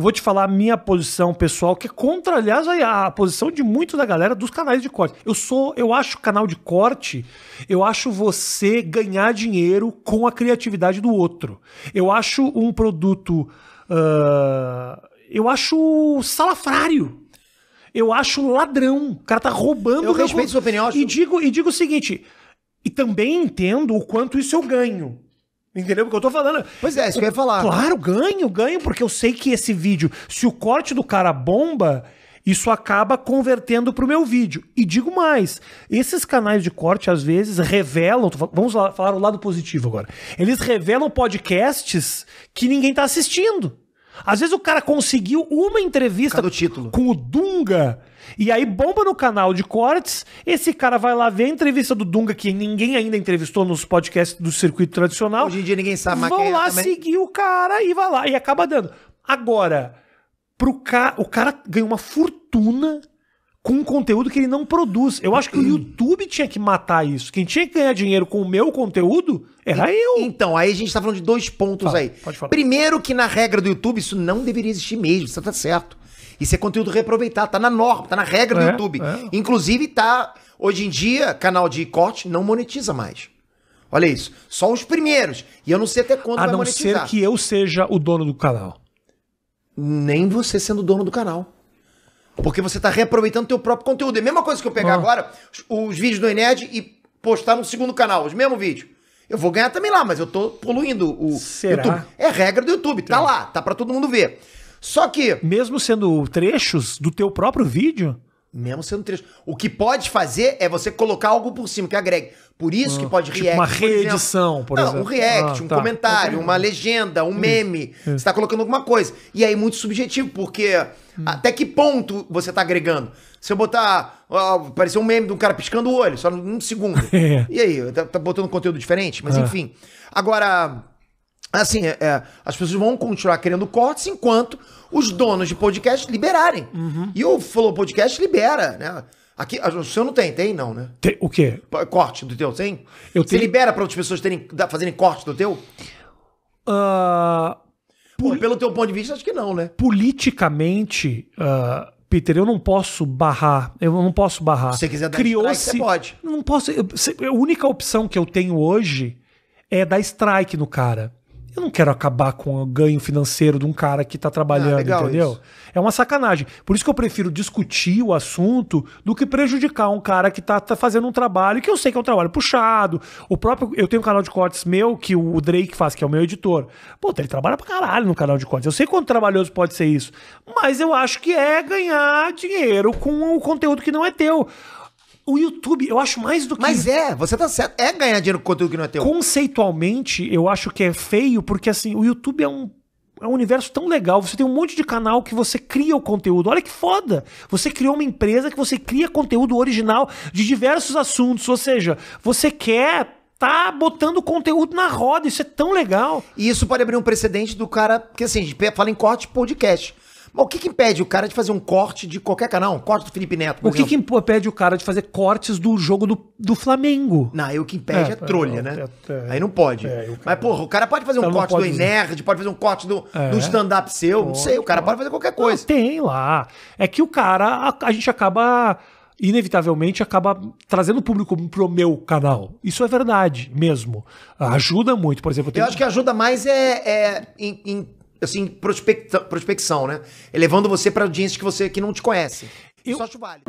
Eu vou te falar a minha posição pessoal, que é contra, aliás, a, a posição de muitos da galera dos canais de corte. Eu sou, eu acho canal de corte, eu acho você ganhar dinheiro com a criatividade do outro. Eu acho um produto. Uh, eu acho salafrário. Eu acho ladrão. O cara tá roubando. Eu respeito sua opinião. Acho... E digo, e digo o seguinte. E também entendo o quanto isso eu ganho. Entendeu o que eu tô falando? Pois é, isso que eu ia falar. Claro, ganho, ganho, porque eu sei que esse vídeo, se o corte do cara bomba, isso acaba convertendo pro meu vídeo. E digo mais, esses canais de corte às vezes revelam, vamos falar o lado positivo agora. Eles revelam podcasts que ninguém tá assistindo. Às vezes o cara conseguiu uma entrevista com o Dunga e aí bomba no canal de cortes. Esse cara vai lá ver a entrevista do Dunga, que ninguém ainda entrevistou nos podcasts do circuito tradicional. Hoje em dia ninguém sabe mais Vão é lá também. seguir o cara e vai lá e acaba dando. Agora, pro ca... o cara ganha uma fortuna com um conteúdo que ele não produz. Eu acho que o YouTube tinha que matar isso. Quem tinha que ganhar dinheiro com o meu conteúdo era eu. Então, aí a gente tá falando de dois pontos Fala, aí. Pode falar. Primeiro que na regra do YouTube isso não deveria existir mesmo, isso tá certo. Isso é conteúdo reaproveitado, tá na norma, tá na regra do é, YouTube. É. Inclusive tá, hoje em dia, canal de corte não monetiza mais. Olha isso, só os primeiros. E eu não sei até quando a vai monetizar. A não ser que eu seja o dono do canal. Nem você sendo dono do canal. Porque você tá reaproveitando teu próprio conteúdo. É a mesma coisa que eu pegar ah. agora, os, os vídeos do Ened e postar no segundo canal, os mesmos vídeos. Eu vou ganhar também lá, mas eu tô poluindo o Será? YouTube. É regra do YouTube, tá, tá. lá, tá para todo mundo ver. Só que. Mesmo sendo trechos do teu próprio vídeo? Mesmo sendo trecho. O que pode fazer é você colocar algo por cima que agregue. Por isso ah, que pode tipo Uma reedição, por exemplo. Não, um react, ah, um tá. comentário, uma legenda, um meme. Você está colocando alguma coisa. E aí, muito subjetivo, porque hum. até que ponto você está agregando? Se eu botar. Ó, um meme de um cara piscando o olho, só num segundo. é. E aí, tá, tá, botando conteúdo diferente? Mas ah. enfim. Agora assim, é, é, as pessoas vão continuar querendo cortes enquanto os donos de podcast liberarem. Uhum. E o Flow Podcast libera, né? Aqui, o seu não tem, tem não, né? Tem, o quê? Corte do teu, tem? Eu Você tenho... libera para outras pessoas terem, fazerem corte do teu? Uh, Pô, pelo teu ponto de vista, acho que não, né? Politicamente, uh, Peter, eu não posso barrar. Eu não posso barrar. Se você quiser dar Criou strike, você pode. Não posso. Eu, a única opção que eu tenho hoje é dar strike no cara eu não quero acabar com o ganho financeiro de um cara que está trabalhando, ah, entendeu? Isso. É uma sacanagem. Por isso que eu prefiro discutir o assunto do que prejudicar um cara que está tá fazendo um trabalho que eu sei que é um trabalho puxado. O próprio. Eu tenho um canal de cortes meu que o Drake faz, que é o meu editor. Pô, ele trabalha pra caralho no canal de cortes. Eu sei quanto trabalhoso pode ser isso. Mas eu acho que é ganhar dinheiro com o conteúdo que não é teu. O YouTube, eu acho mais do que. Mas é, você tá certo. É ganhar dinheiro com conteúdo que não é teu. Conceitualmente, eu acho que é feio, porque assim, o YouTube é um é um universo tão legal. Você tem um monte de canal que você cria o conteúdo. Olha que foda! Você criou uma empresa que você cria conteúdo original de diversos assuntos. Ou seja, você quer tá botando conteúdo na roda. Isso é tão legal. E isso pode abrir um precedente do cara, porque assim, a gente fala em corte podcast. Mas o que, que impede o cara de fazer um corte de qualquer canal? Um corte do Felipe Neto? O que, que impede o cara de fazer cortes do jogo do, do Flamengo? Não, aí o que impede é, é trolha, não, é, né? É, é, aí não pode. É, Mas, porra, o cara pode fazer um então corte do Enerd, né? pode fazer um corte do, é. do stand-up seu, não sei, o cara pode fazer qualquer coisa. Não, tem lá. É que o cara, a, a gente acaba inevitavelmente acaba trazendo público pro meu canal. Isso é verdade mesmo. Ajuda muito, por exemplo. Eu, tenho... eu acho que ajuda mais é, é em, em assim, prospecção, prospecção né? Elevando é você para audiências que você que não te conhece. Eu... Só vale.